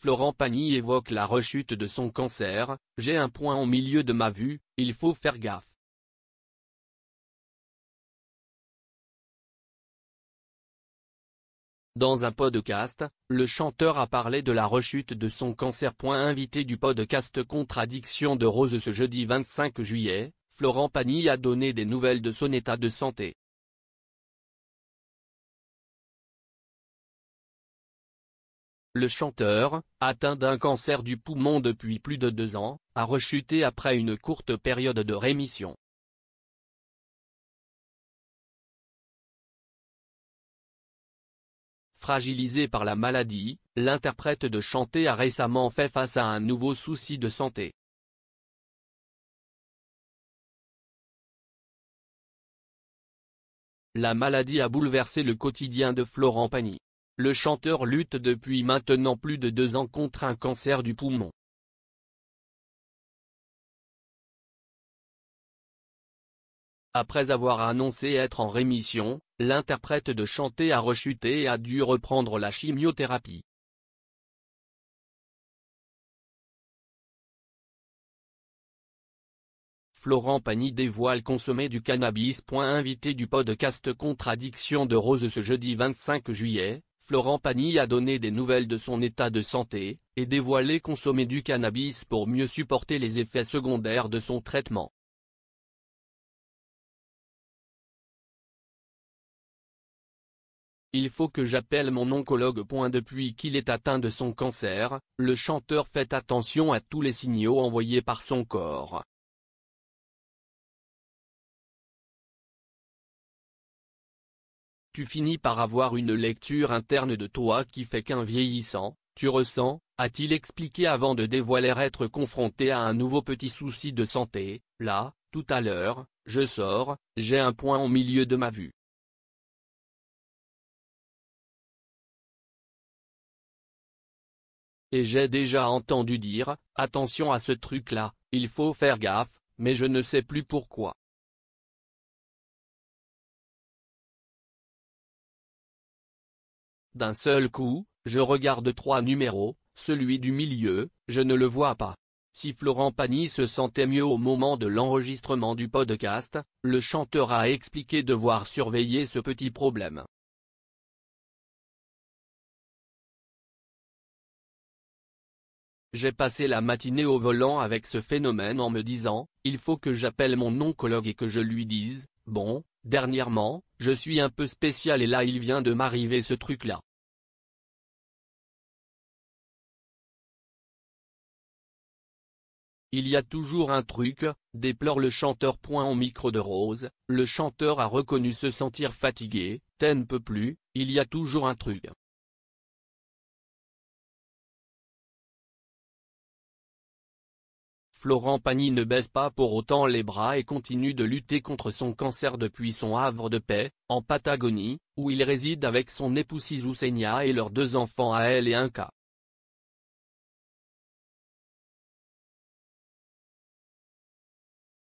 Florent Pagny évoque la rechute de son cancer, j'ai un point au milieu de ma vue, il faut faire gaffe. Dans un podcast, le chanteur a parlé de la rechute de son cancer. Invité du podcast Contradiction de Rose ce jeudi 25 juillet, Florent Pagny a donné des nouvelles de son état de santé. le chanteur, atteint d'un cancer du poumon depuis plus de deux ans, a rechuté après une courte période de rémission. Fragilisé par la maladie, l'interprète de chanter a récemment fait face à un nouveau souci de santé. La maladie a bouleversé le quotidien de Florent Pagny le chanteur lutte depuis maintenant plus de deux ans contre un cancer du poumon. Après avoir annoncé être en rémission, l'interprète de chanter a rechuté et a dû reprendre la chimiothérapie. Florent Pagny dévoile consommer du cannabis. Invité du podcast Contradiction de Rose ce jeudi 25 juillet, Florent Pagny a donné des nouvelles de son état de santé, et dévoilé consommer du cannabis pour mieux supporter les effets secondaires de son traitement. Il faut que j'appelle mon oncologue. Depuis qu'il est atteint de son cancer, le chanteur fait attention à tous les signaux envoyés par son corps, tu finis par avoir une lecture interne de toi qui fait qu'un vieillissant, tu ressens, a-t-il expliqué avant de dévoiler être confronté à un nouveau petit souci de santé, là, tout à l'heure, je sors, j'ai un point au milieu de ma vue. Et j'ai déjà entendu dire, attention à ce truc-là, il faut faire gaffe, mais je ne sais plus pourquoi. D'un seul coup, je regarde trois numéros, celui du milieu, je ne le vois pas. Si Florent Pagny se sentait mieux au moment de l'enregistrement du podcast, le chanteur a expliqué devoir surveiller ce petit problème. J'ai passé la matinée au volant avec ce phénomène en me disant, il faut que j'appelle mon oncologue et que je lui dise, bon, dernièrement, je suis un peu spécial et là il vient de m'arriver ce truc-là. Il y a toujours un truc, déplore le chanteur. Point au micro de Rose, le chanteur a reconnu se sentir fatigué, t'en peut plus, il y a toujours un truc. Florent Pagny ne baisse pas pour autant les bras et continue de lutter contre son cancer depuis son havre de paix, en Patagonie, où il réside avec son épouse Isou et leurs deux enfants à elle et un cas.